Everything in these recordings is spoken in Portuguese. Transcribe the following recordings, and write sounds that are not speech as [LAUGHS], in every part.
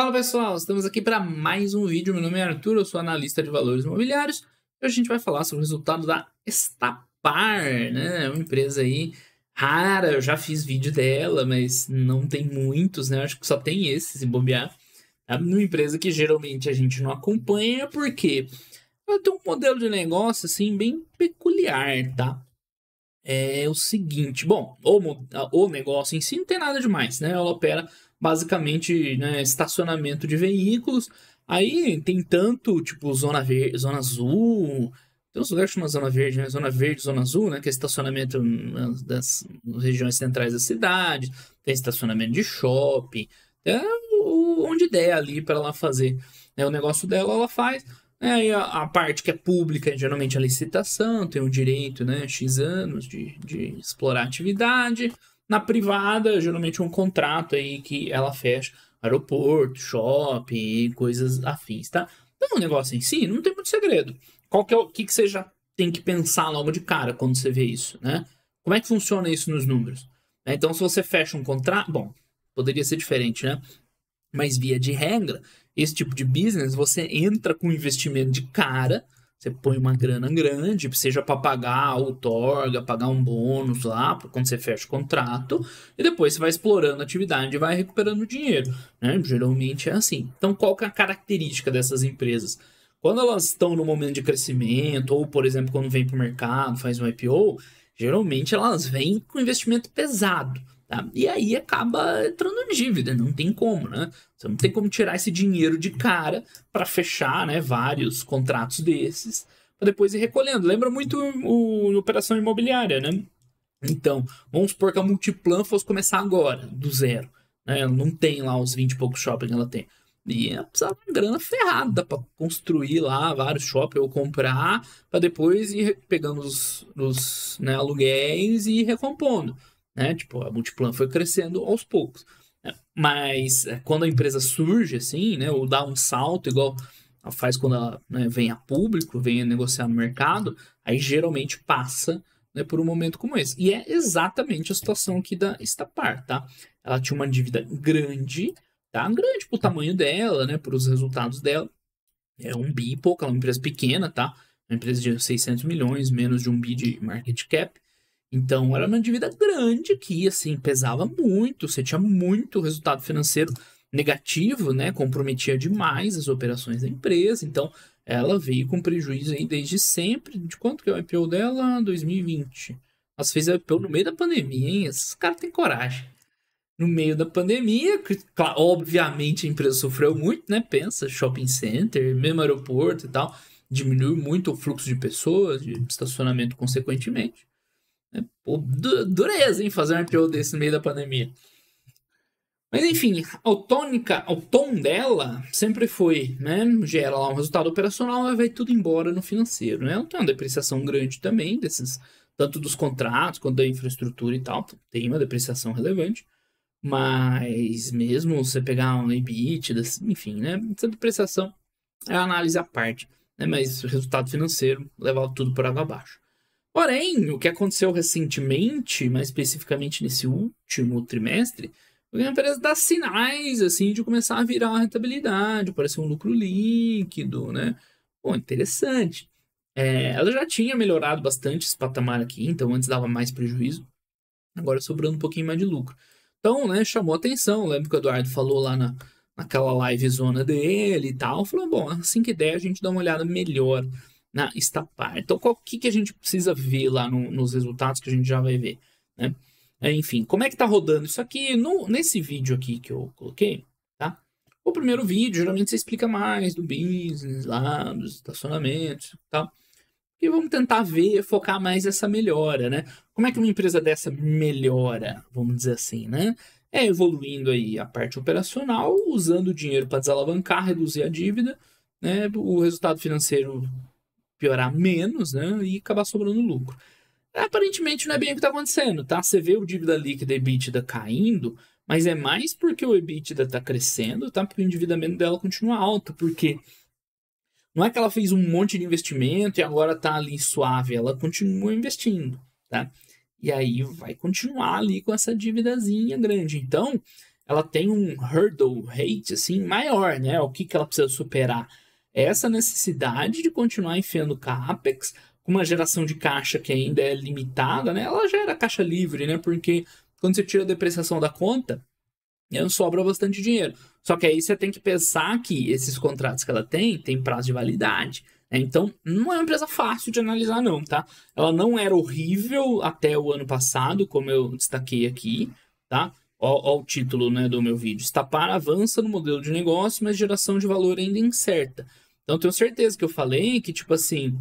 Fala pessoal, estamos aqui para mais um vídeo. Meu nome é Arthur, eu sou analista de valores imobiliários e hoje a gente vai falar sobre o resultado da Estapar, né? É uma empresa aí rara, eu já fiz vídeo dela, mas não tem muitos, né? Eu acho que só tem esse, se bobear. É uma empresa que geralmente a gente não acompanha porque ela tem um modelo de negócio assim bem peculiar, tá? É o seguinte, bom, o negócio em si não tem nada demais, né? Ela opera basicamente né, estacionamento de veículos. Aí tem tanto, tipo, zona, verde, zona azul. Tem uns lugares que chamam zona verde, né? Zona verde, zona azul, né? Que é estacionamento nas, das regiões centrais da cidade. Tem estacionamento de shopping. É onde der ali para ela fazer. É o negócio dela, ela faz. É, aí a, a, parte que é pública, é geralmente a licitação, tem o direito, né, X anos de, de explorar a atividade. Na privada, geralmente é um contrato aí que ela fecha aeroporto, shopping, coisas afins, tá? Então, o negócio em si não tem muito segredo. Qual que é o que, que você já tem que pensar logo de cara quando você vê isso, né? Como é que funciona isso nos números? Né, então, se você fecha um contrato, bom, poderia ser diferente, né? Mas via de regra, esse tipo de business você entra com investimento de cara, você põe uma grana grande, seja para pagar a outorga, pagar um bônus lá, quando você fecha o contrato, e depois você vai explorando a atividade e vai recuperando dinheiro. Né? Geralmente é assim. Então, qual que é a característica dessas empresas? Quando elas estão no momento de crescimento, ou, por exemplo, quando vem para o mercado, faz um IPO, geralmente elas vêm com investimento pesado. Tá? E aí acaba entrando em dívida, não tem como, né? Você não tem como tirar esse dinheiro de cara para fechar né, vários contratos desses, para depois ir recolhendo. Lembra muito o, o operação imobiliária, né? Então, vamos supor que a Multiplan fosse começar agora, do zero. Né? Ela não tem lá os 20 e poucos shopping que ela tem. E ela precisar de uma grana ferrada para construir lá vários shopping ou comprar, para depois ir pegando os, os né, aluguéis e ir recompondo né? Tipo, a Multiplan foi crescendo aos poucos. Mas é, quando a empresa surge, assim, né? Ou dá um salto, igual faz quando ela né, vem a público, vem a negociar no mercado, aí geralmente passa né, por um momento como esse. E é exatamente a situação aqui da Estapar, tá? Ela tinha uma dívida grande, tá? Grande pro tamanho dela, né? Para os resultados dela. É um bi pouco, ela é uma empresa pequena, tá? Uma empresa de 600 milhões, menos de um bi de market cap. Então era uma dívida grande que, assim, pesava muito, você tinha muito resultado financeiro negativo, né? Comprometia demais as operações da empresa. Então ela veio com prejuízo aí desde sempre. De quanto que é o IPO dela? 2020. Nós fez o IPO no meio da pandemia, hein? Esses caras têm coragem. No meio da pandemia, obviamente a empresa sofreu muito, né? Pensa, shopping center, mesmo aeroporto e tal. Diminuiu muito o fluxo de pessoas, de estacionamento, consequentemente dureza, hein, fazer um RPO desse no meio da pandemia. Mas enfim, a tônica, o tom dela sempre foi, né? Gera lá um resultado operacional, e vai tudo embora no financeiro, né? Não tem é uma depreciação grande também desses, tanto dos contratos quanto da infraestrutura e tal. Tem uma depreciação relevante. Mas mesmo você pegar um EBIT, enfim, né? Essa depreciação é análise à parte, né? Mas o resultado financeiro levar tudo por água abaixo. Porém, o que aconteceu recentemente, mais especificamente nesse último trimestre, a empresa dá sinais assim de começar a virar uma rentabilidade, parece um lucro líquido, né? Bom, interessante. É, ela já tinha melhorado bastante esse patamar aqui, então antes dava mais prejuízo, agora sobrando um pouquinho mais de lucro. Então, né, chamou atenção. Lembro que o Eduardo falou lá na, naquela live zona dele e tal. Falou, bom, assim que der a gente dá uma olhada melhor na Estapar. Então, o que, que a gente precisa ver lá no, nos resultados que a gente já vai ver, né? É, enfim, como é que está rodando isso aqui? No, nesse vídeo aqui que eu coloquei, tá? O primeiro vídeo, geralmente você explica mais do business lá, dos estacionamentos e tá? tal. E vamos tentar ver, focar mais essa melhora, né? Como é que uma empresa dessa melhora, vamos dizer assim, né? É evoluindo aí a parte operacional, usando o dinheiro para desalavancar, reduzir a dívida, né? O resultado financeiro piorar menos, né? E acabar sobrando lucro. Aparentemente não é bem o que está acontecendo, tá? Você vê o dívida líquida e EBITDA caindo, mas é mais porque o EBITDA está crescendo, tá? Porque o endividamento dela continua alto, porque não é que ela fez um monte de investimento e agora está ali suave, ela continua investindo, tá? E aí vai continuar ali com essa dívidazinha grande. Então, ela tem um hurdle rate assim maior, né? O que, que ela precisa superar essa necessidade de continuar enfiando CAPEX, com uma geração de caixa que ainda é limitada, né? Ela já era caixa livre, né? Porque quando você tira a depreciação da conta, né, sobra bastante dinheiro. Só que aí você tem que pensar que esses contratos que ela tem, tem prazo de validade. Né. Então, não é uma empresa fácil de analisar, não, tá? Ela não era horrível até o ano passado, como eu destaquei aqui, tá? Olha o título né, do meu vídeo. Estapar avança no modelo de negócio, mas geração de valor ainda é incerta. Então, tenho certeza que eu falei que, tipo assim,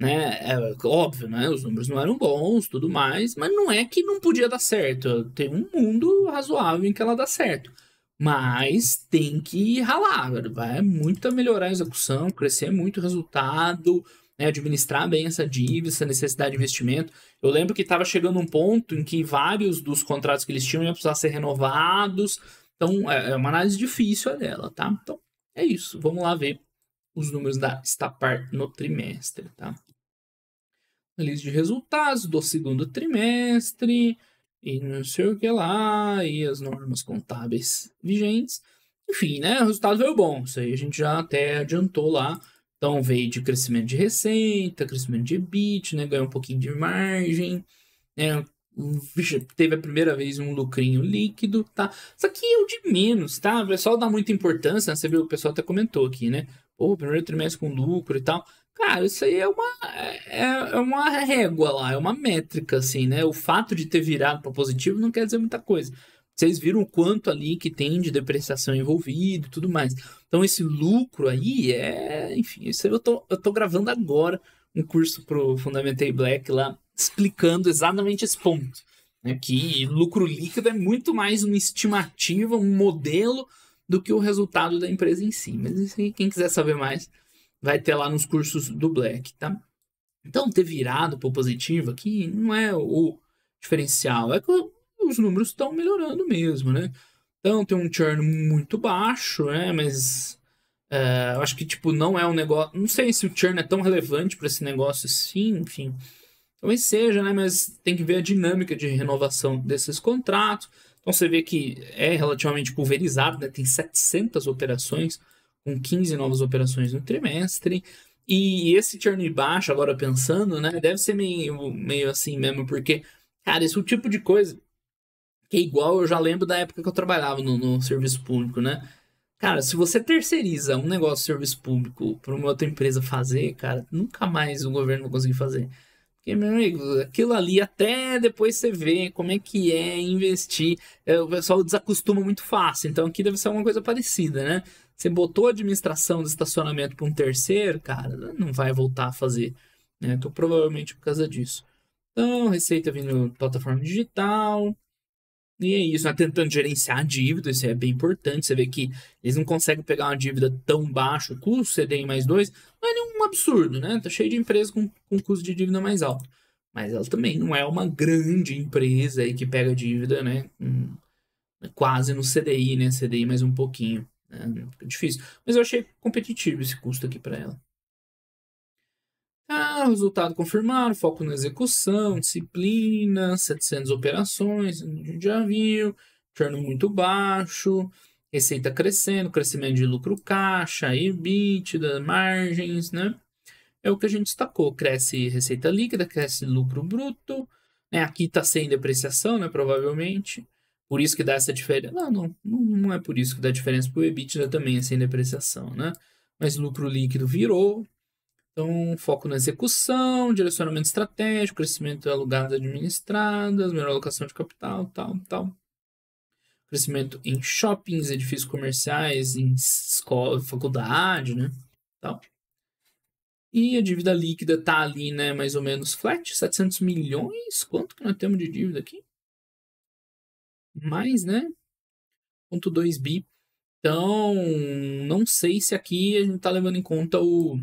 né, é óbvio, né, os números não eram bons, tudo mais, mas não é que não podia dar certo. Tem um mundo razoável em que ela dá certo. Mas tem que ralar, vai muito a melhorar a execução, crescer muito o resultado, né, administrar bem essa dívida, essa necessidade de investimento. Eu lembro que estava chegando um ponto em que vários dos contratos que eles tinham iam precisar ser renovados. Então, é, é uma análise difícil a dela, tá? Então, é isso. Vamos lá ver os números da Stapar no trimestre, tá? Análise de resultados do segundo trimestre e não sei o que lá, e as normas contábeis vigentes. Enfim, né? O resultado veio bom. Isso aí a gente já até adiantou lá. Então veio de crescimento de receita, crescimento de EBIT, né? ganhou um pouquinho de margem, né? teve a primeira vez um lucrinho líquido, tá? Isso aqui é o de menos, tá? O pessoal dá muita importância, né? você viu, o pessoal até comentou aqui, né? Pô, primeiro trimestre com lucro e tal. Cara, isso aí é uma, é, é uma régua lá, é uma métrica, assim, né? O fato de ter virado para positivo não quer dizer muita coisa. Vocês viram o quanto ali que tem de depreciação envolvido e tudo mais. Então, esse lucro aí é. Enfim, isso eu tô, eu tô gravando agora um curso pro Fundamentei Black lá, explicando exatamente esse ponto. Né? Que lucro líquido é muito mais uma estimativa, um modelo, do que o resultado da empresa em si. Mas isso aí, quem quiser saber mais, vai ter lá nos cursos do Black, tá? Então, ter virado pro positivo aqui não é o diferencial. É que eu os números estão melhorando mesmo, né? Então tem um churn muito baixo, né? Mas é, eu acho que tipo não é um negócio. Não sei se o churn é tão relevante para esse negócio assim, enfim. Talvez seja, né? Mas tem que ver a dinâmica de renovação desses contratos. Então você vê que é relativamente pulverizado, né? Tem 700 operações, com 15 novas operações no trimestre. E esse churn baixo, agora pensando, né? Deve ser meio, meio assim mesmo, porque, cara, esse é o tipo de coisa que é igual eu já lembro da época que eu trabalhava no, no serviço público, né? Cara, se você terceiriza um negócio de serviço público para uma outra empresa fazer, cara, nunca mais o governo vai conseguir fazer. Porque, meu amigo, aquilo ali até depois você vê como é que é investir. É, o pessoal desacostuma muito fácil, então aqui deve ser alguma coisa parecida, né? Você botou a administração do estacionamento para um terceiro, cara, não vai voltar a fazer. Né? Então, provavelmente por causa disso. Então, receita vindo plataforma digital, e é isso, né? tentando gerenciar a dívida, isso é bem importante. Você vê que eles não conseguem pegar uma dívida tão baixo, o custo CDI mais dois, não é nenhum absurdo, né? Tá cheio de empresas com, com custo de dívida mais alto. Mas ela também não é uma grande empresa aí que pega dívida, né? Hum, quase no CDI, né? CDI mais um pouquinho. Né? É difícil. Mas eu achei competitivo esse custo aqui para ela. Ah, resultado confirmado, foco na execução, disciplina, 700 operações, já viu, turno muito baixo, receita crescendo, crescimento de lucro caixa, EBITDA, margens, né? É o que a gente destacou, cresce receita líquida, cresce lucro bruto, né? Aqui está sem depreciação, né? Provavelmente, por isso que dá essa diferença. Não, não, não é por isso que dá diferença, porque o EBITDA também é sem depreciação, né? Mas lucro líquido virou, então, foco na execução, direcionamento estratégico, crescimento alugadas administradas, melhor alocação de capital, tal, tal. Crescimento em shoppings, edifícios comerciais, em escola, faculdade, né? Tal. E a dívida líquida tá ali, né, mais ou menos flat, 700 milhões. Quanto que nós temos de dívida aqui? Mais, né? 1.2 bi. Então, não sei se aqui a gente tá levando em conta o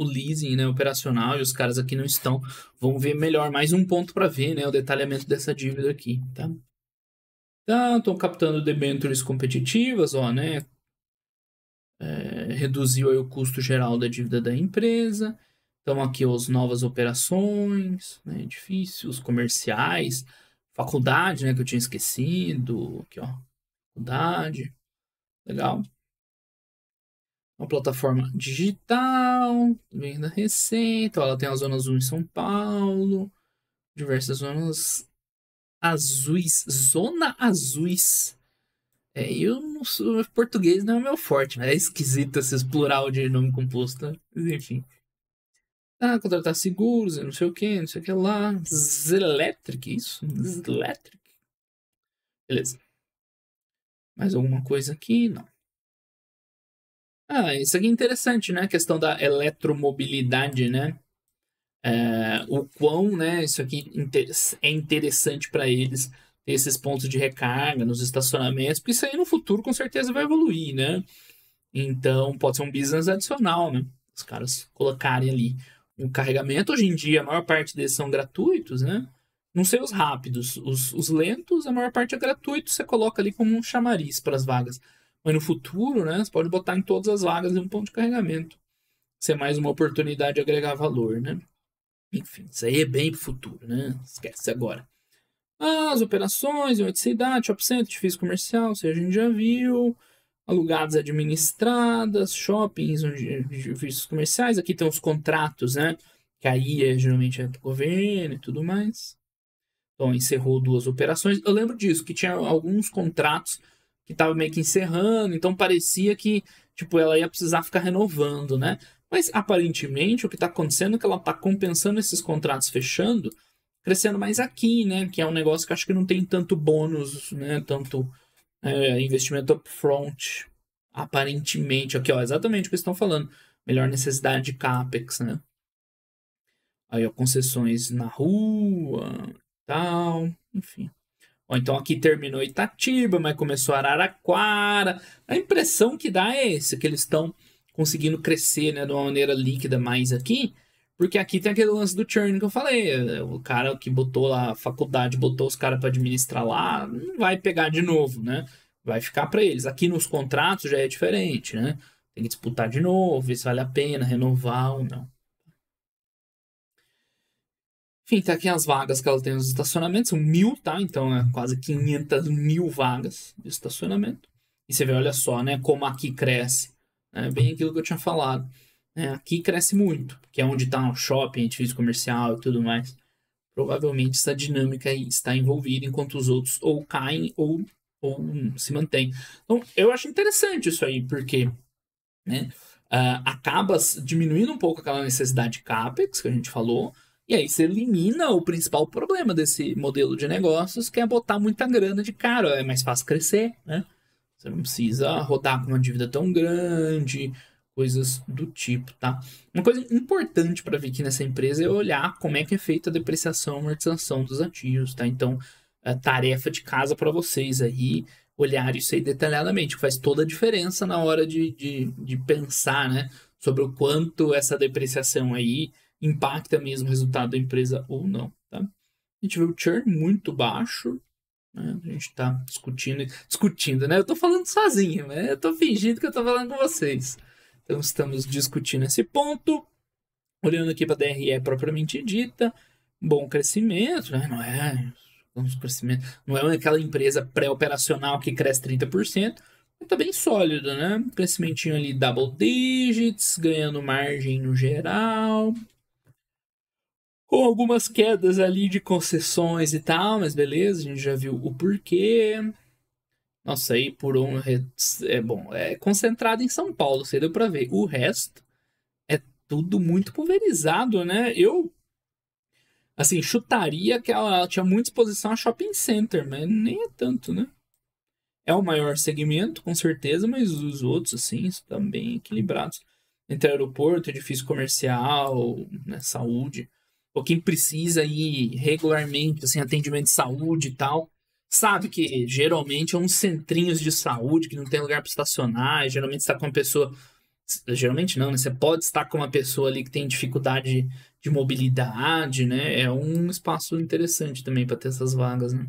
o leasing né, operacional e os caras aqui não estão. Vão ver melhor, mais um ponto para ver né, o detalhamento dessa dívida aqui, tá? Então, tá, estão captando debêntures competitivas, ó, né? É, reduziu aí o custo geral da dívida da empresa. Então, aqui as novas operações, né, edifícios comerciais, faculdade, né, que eu tinha esquecido. Aqui, ó, faculdade. Legal uma plataforma digital, venda da Receita, ela tem a Zona Azul em São Paulo, diversas zonas azuis, Zona Azuis. É, eu não sou, português não é meu forte, mas é esquisito esse plural de nome composto, mas enfim. Ah, contratar seguros, não sei o que, não sei o que lá. Zelectric, isso? Zelectric. Beleza. Mais alguma coisa aqui? Não. Ah, isso aqui é interessante, né? A questão da eletromobilidade, né? É, o quão, né? Isso aqui é interessante para eles ter esses pontos de recarga nos estacionamentos, porque isso aí no futuro com certeza vai evoluir, né? Então pode ser um business adicional, né? Os caras colocarem ali um carregamento. Hoje em dia a maior parte deles são gratuitos, né? Não sei os rápidos, os, os lentos, a maior parte é gratuito, você coloca ali como um chamariz para as vagas. Mas no futuro, né, você pode botar em todas as vagas um ponto de carregamento. Isso é mais uma oportunidade de agregar valor, né? Enfim, isso aí é bem pro futuro, né? Esquece agora. As operações, unicidade, shop center, edifício comercial, seja, a gente já viu. Alugadas administradas, shoppings, edifícios comerciais. Aqui tem os contratos, né? Que aí é, geralmente é do governo e tudo mais. Então, encerrou duas operações. Eu lembro disso, que tinha alguns contratos que estava meio que encerrando, então parecia que tipo ela ia precisar ficar renovando, né? Mas aparentemente o que está acontecendo é que ela está compensando esses contratos fechando, crescendo mais aqui, né? Que é um negócio que acho que não tem tanto bônus, né? Tanto é, investimento upfront, aparentemente. Aqui, ó, exatamente o que estão falando. Melhor necessidade de CAPEX, né? Aí, ó, concessões na rua, tal, enfim. Ou então aqui terminou Itatiba, mas começou Araraquara. A impressão que dá é essa, que eles estão conseguindo crescer né, de uma maneira líquida mais aqui. Porque aqui tem aquele lance do churn que eu falei. Eh, o cara que botou lá, a faculdade botou os caras para administrar lá, não vai pegar de novo, né? Vai ficar para eles. Aqui nos contratos já é diferente, né? Tem que disputar de novo, ver se vale a pena renovar ou não. Enfim, tá aqui as vagas que ela tem nos estacionamentos, são mil, tá? Então é quase 500 mil vagas de estacionamento. E você vê, olha só, né, como aqui cresce. É bem aquilo que eu tinha falado. É, aqui cresce muito, que é onde está o um shopping, edifício comercial e tudo mais. Provavelmente essa dinâmica está envolvida, enquanto os outros ou caem ou, ou se mantêm. Então, eu acho interessante isso aí, porque né, uh, acaba diminuindo um pouco aquela necessidade de CAPEX que a gente falou, e aí você elimina o principal problema desse modelo de negócios, que é botar muita grana de cara. É mais fácil crescer, né? Você não precisa rodar com uma dívida tão grande, coisas do tipo, tá? Uma coisa importante para vir aqui nessa empresa é olhar como é que é feita a depreciação e amortização dos ativos, tá? Então, é tarefa de casa para vocês aí, olhar isso aí detalhadamente, faz toda a diferença na hora de, de, de pensar, né? Sobre o quanto essa depreciação aí impacta mesmo o resultado da empresa ou não. Tá? A gente vê o churn muito baixo, né? a gente está discutindo, discutindo, né? Eu estou falando sozinho, né? eu estou fingindo que eu estou falando com vocês. Então estamos discutindo esse ponto, olhando aqui para a DRE é propriamente dita, bom crescimento, né? não é vamos crescimento, não é aquela empresa pré-operacional que cresce 30%, está bem sólido, né? Crescimentinho ali double digits, ganhando margem no geral, com algumas quedas ali de concessões e tal, mas beleza, a gente já viu o porquê. Nossa, aí por um é, é bom, é concentrado em São Paulo, você deu para ver. O resto é tudo muito pulverizado, né? Eu assim, chutaria que ela tinha muita exposição a shopping center, mas nem é tanto, né? É o maior segmento, com certeza, mas os outros, assim, estão bem equilibrados. Entre aeroporto, edifício comercial, né, saúde ou quem precisa ir regularmente, assim, atendimento de saúde e tal, sabe que geralmente é uns centrinhos de saúde que não tem lugar para estacionar, geralmente está com uma pessoa. Geralmente não, né? Você pode estar com uma pessoa ali que tem dificuldade de mobilidade, né? É um espaço interessante também para ter essas vagas, né?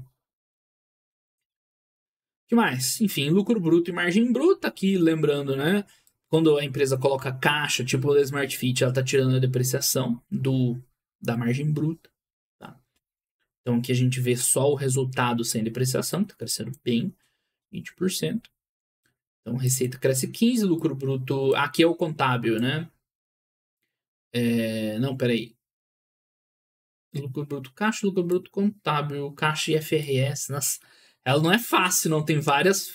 que mais? Enfim, lucro bruto e margem bruta aqui, lembrando, né? Quando a empresa coloca caixa, tipo o Smart Fit, ela está tirando a depreciação do da margem bruta. Tá? Então aqui a gente vê só o resultado sem depreciação, está crescendo bem, 20%. Então receita cresce 15%, lucro bruto. Aqui é o contábil, né? É, não, peraí. Lucro bruto caixa, lucro bruto contábil, caixa IFRS. Nossa, ela não é fácil, não. Tem várias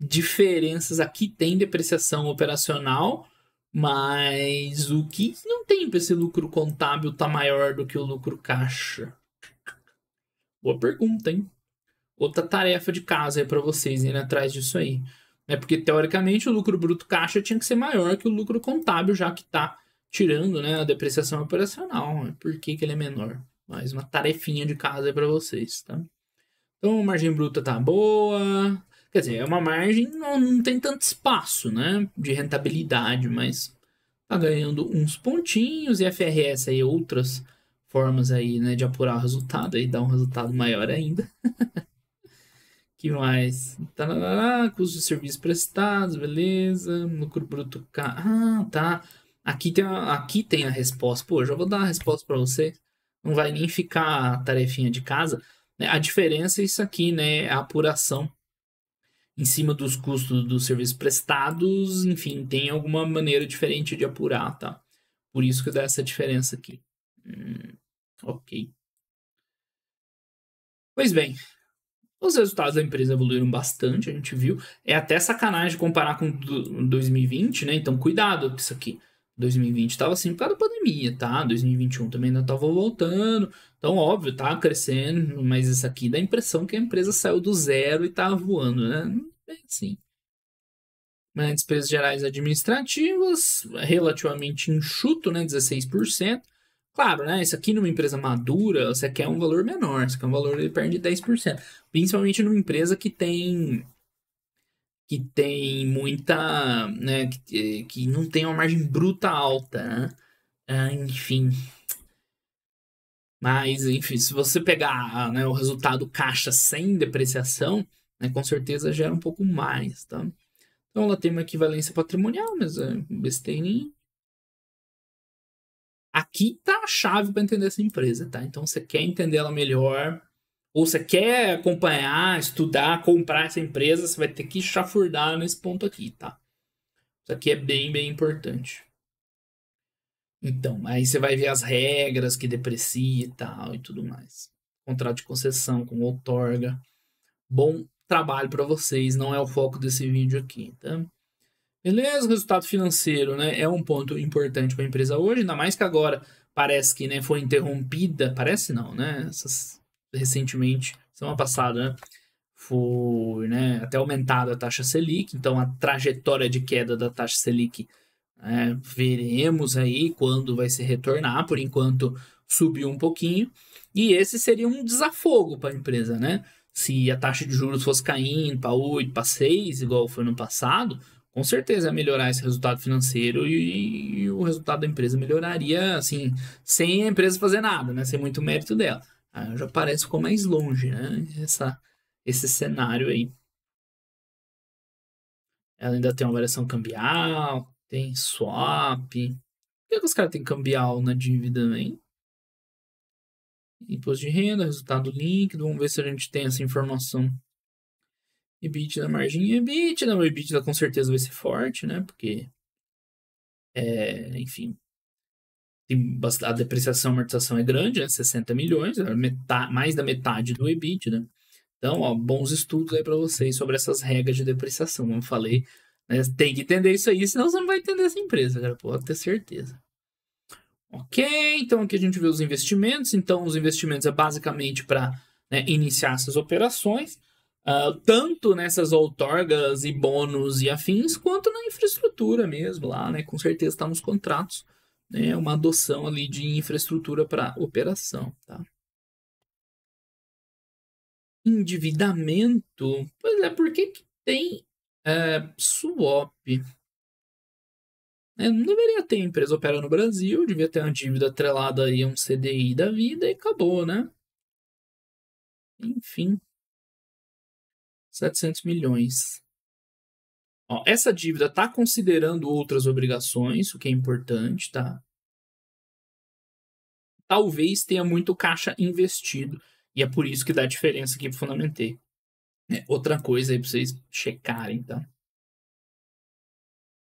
diferenças. Aqui tem depreciação operacional mas o que não tem para esse lucro contábil tá maior do que o lucro caixa? Boa pergunta, hein? Outra tarefa de casa aí para vocês ir atrás disso aí. É porque, teoricamente, o lucro bruto caixa tinha que ser maior que o lucro contábil, já que está tirando né, a depreciação operacional. É por que, que ele é menor? Mais uma tarefinha de casa aí para vocês, tá? Então, margem bruta tá boa, Quer dizer, é uma margem, não, não tem tanto espaço né, de rentabilidade, mas tá ganhando uns pontinhos e FRS aí outras formas aí, né, de apurar o resultado e dar um resultado maior ainda. [LAUGHS] que mais? Tarará, custo de serviços prestados, beleza. Lucro bruto K. Ah, tá. Aqui tem, a, aqui tem a resposta. Pô, já vou dar a resposta para você. Não vai nem ficar a tarefinha de casa. A diferença é isso aqui, né? É a apuração em cima dos custos dos serviços prestados, enfim, tem alguma maneira diferente de apurar, tá? Por isso que dá essa diferença aqui. Hum, ok. Pois bem, os resultados da empresa evoluíram bastante, a gente viu. É até sacanagem comparar com 2020, né? Então, cuidado com isso aqui. 2020 estava assim por causa da pandemia, tá? 2021 também ainda estava voltando. Então, óbvio, tá crescendo, mas isso aqui dá a impressão que a empresa saiu do zero e tá voando, né? bem assim. Né, despesas gerais administrativas, relativamente enxuto, né, 16%. Claro, né, isso aqui numa empresa madura, você quer um valor menor, você quer um valor ele perde 10%. Principalmente numa empresa que tem que tem muita, né, que, que não tem uma margem bruta alta, né? ah, enfim. Mas, enfim, se você pegar né, o resultado caixa sem depreciação, né? Com certeza gera um pouco mais, tá? Então ela tem uma equivalência patrimonial, mas é besteirinha. Aqui tá a chave para entender essa empresa, tá? Então você quer entender ela melhor, ou você quer acompanhar, estudar, comprar essa empresa, você vai ter que chafurdar nesse ponto aqui, tá? Isso aqui é bem, bem importante. Então, aí você vai ver as regras que deprecia e tal e tudo mais. Contrato de concessão com outorga. Bom trabalho para vocês, não é o foco desse vídeo aqui, tá? Beleza, resultado financeiro, né? É um ponto importante para a empresa hoje, ainda mais que agora parece que, né, foi interrompida, parece não, né? Essas, recentemente, semana passada, né? Foi, né, até aumentada a taxa Selic, então a trajetória de queda da taxa Selic né, veremos aí quando vai se retornar, por enquanto subiu um pouquinho. E esse seria um desafogo para a empresa, né? se a taxa de juros fosse caindo para 8, para 6, igual foi no passado, com certeza ia melhorar esse resultado financeiro e, e, o resultado da empresa melhoraria, assim, sem a empresa fazer nada, né? Sem muito mérito dela. Aí ah, já parece que ficou mais longe, né? Essa, esse cenário aí. Ela ainda tem uma variação cambial, tem swap. Por que os caras têm cambial na dívida, hein? Imposto de renda, resultado líquido. Vamos ver se a gente tem essa informação. EBITDA, margem EBITDA. Né? O EBITDA com certeza vai ser forte, né? Porque, é, enfim, tem a depreciação e amortização é grande, né? 60 milhões, é metade, mais da metade do EBITDA. Né? Então, ó, bons estudos aí para vocês sobre essas regras de depreciação. Como eu falei, né? tem que entender isso aí, senão você não vai entender essa empresa, cara. Pode ter certeza. Ok, então aqui a gente vê os investimentos. Então, os investimentos é basicamente para né, iniciar essas operações, uh, tanto nessas outorgas e bônus e afins, quanto na infraestrutura mesmo lá, né? Com certeza está nos contratos, né? Uma adoção ali de infraestrutura para operação, tá? Endividamento, pois é, por que, que tem uh, swap? É, não deveria ter empresa opera no Brasil, devia ter uma dívida atrelada aí a um CDI da vida e acabou, né? Enfim. 700 milhões. Ó, essa dívida está considerando outras obrigações, o que é importante, tá? Talvez tenha muito caixa investido. E é por isso que dá a diferença aqui para Fundamentei. É outra coisa aí para vocês checarem, tá?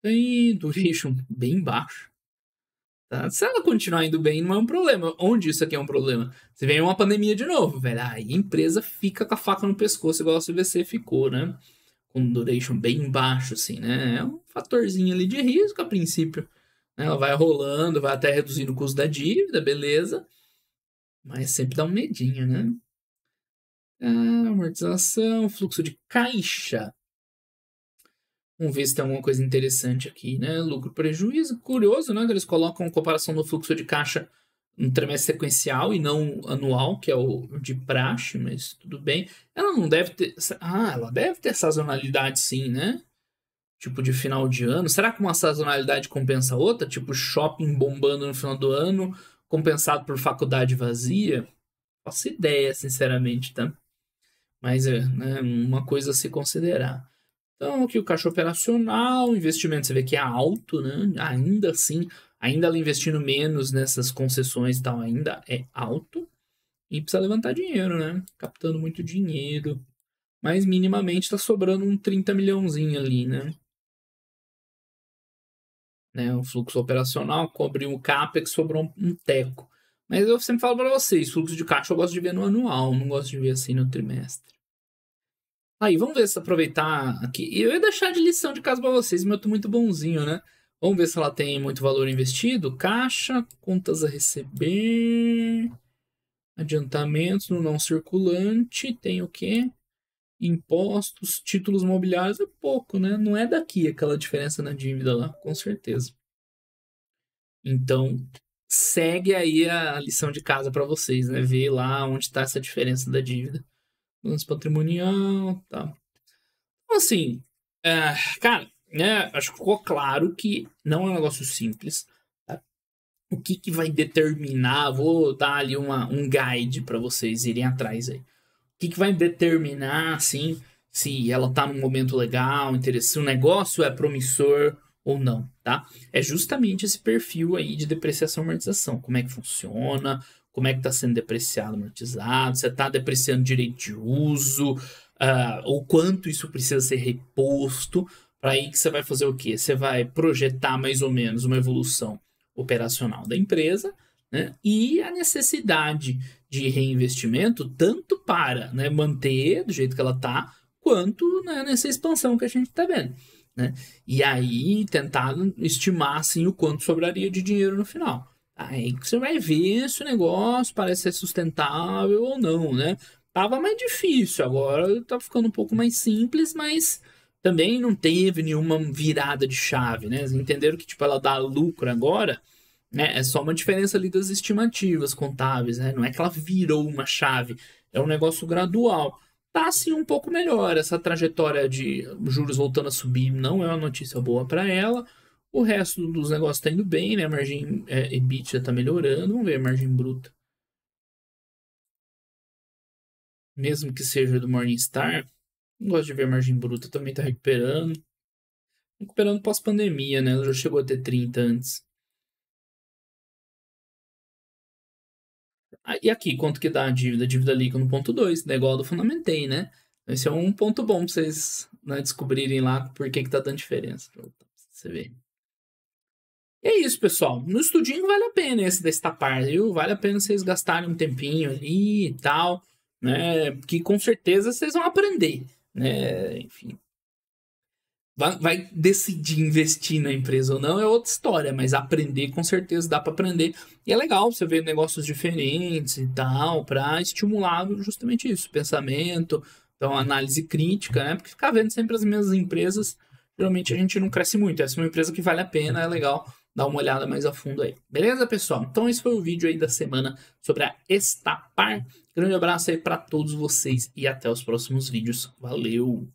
tem duration [LAUGHS] bem baixo. Tá? Se ela continuar indo bem, não é um problema. Onde isso aqui é um problema? Se vem uma pandemia de novo, velho, aí a empresa fica com a faca no pescoço, igual a CVC ficou, né? Com duration bem baixo, assim, né? É um fatorzinho ali de risco a princípio. Né? Ela vai rolando, vai até reduzindo o custo da dívida, beleza. Mas sempre dá um medinho, né? Ah, amortização, fluxo de caixa. Vamos ver se tem alguma coisa interessante aqui, né? Lucro prejuízo. Curioso, né? Que eles colocam comparação do fluxo de caixa no trimestre sequencial e não anual, que é o de praxe, mas tudo bem. Ela não deve ter. Ah, ela deve ter sazonalidade sim, né? Tipo de final de ano. Será que uma sazonalidade compensa outra? Tipo shopping bombando no final do ano, compensado por faculdade vazia? Faço ideia, sinceramente, tá? Mas é né, uma coisa a se considerar. Então, aqui o caixa operacional, o investimento você vê que é alto, né? Ainda assim, ainda ela investindo menos nessas concessões e tal, ainda é alto. E precisa levantar dinheiro, né? Captando muito dinheiro. Mas minimamente está sobrando um 30 milhãozinho ali, né? né? O fluxo operacional cobriu o CAPEX, sobrou um teco. Mas eu sempre falo para vocês, fluxo de caixa eu gosto de ver no anual, não gosto de ver assim no trimestre. Aí, vamos ver se aproveitar aqui. Eu ia deixar de lição de casa para vocês, mas eu tô muito bonzinho, né? Vamos ver se ela tem muito valor investido. Caixa, contas a receber, adiantamentos no não circulante, tem o quê? Impostos, títulos mobiliários, é pouco, né? Não é daqui aquela diferença na dívida lá, com certeza. Então, segue aí a lição de casa para vocês, né? Ver lá onde está essa diferença da dívida lance patrimonial, tá. Então, assim, é, cara, né, acho que ficou claro que não é um negócio simples. Tá? O que, que vai determinar? Vou dar ali uma, um guide para vocês irem atrás aí. O que, que vai determinar, assim, se ela tá num momento legal, interessante, se o negócio é promissor ou não, tá? É justamente esse perfil aí de depreciação e amortização. Como é que funciona? como é que está sendo depreciado, amortizado, Você está depreciando direito de uso, uh, o quanto isso precisa ser reposto, para aí que você vai fazer o quê? Você vai projetar mais ou menos uma evolução operacional da empresa né? e a necessidade de reinvestimento, tanto para né, manter do jeito que ela está, quanto né, nessa expansão que a gente está vendo. Né? E aí tentar estimar assim, o quanto sobraria de dinheiro no final. Aí que você vai ver se o negócio parece ser sustentável ou não, né? Tava mais difícil, agora tá ficando um pouco mais simples, mas também não teve nenhuma virada de chave, né? Eles entenderam que, tipo, ela dá lucro agora, né? É só uma diferença ali das estimativas contábeis, né? Não é que ela virou uma chave, é um negócio gradual. Tá, assim, um pouco melhor. Essa trajetória de juros voltando a subir não é uma notícia boa para ela, o resto dos negócios tá indo bem, né? A margem é, EBITDA tá melhorando. Vamos ver a margem bruta. Mesmo que seja do Morningstar. Não gosto de ver a margem bruta. Também tá recuperando. Recuperando pós-pandemia, né? Ela já chegou a ter 30 antes. Ah, e aqui, quanto que dá a dívida? A dívida líquida 1.2, né? Igual a do Fundamentei, né? Esse é um ponto bom pra vocês né, descobrirem lá por que que tá dando diferença. Pra você ver. E é isso, pessoal. No estudinho vale a pena esse destapar, viu? Vale a pena vocês gastarem um tempinho ali e tal, né? Que com certeza vocês vão aprender, né? Enfim. Vai, vai decidir investir na empresa ou não é outra história, mas aprender com certeza dá para aprender. E é legal você ver negócios diferentes e tal, para estimular justamente isso, pensamento, então análise crítica, né? Porque ficar vendo sempre as mesmas empresas, geralmente a gente não cresce muito. Essa é uma empresa que vale a pena, é legal dar uma olhada mais a fundo aí. Beleza, pessoal? Então esse foi o vídeo aí da semana sobre a Estapar. Grande abraço aí para todos vocês e até os próximos vídeos. Valeu!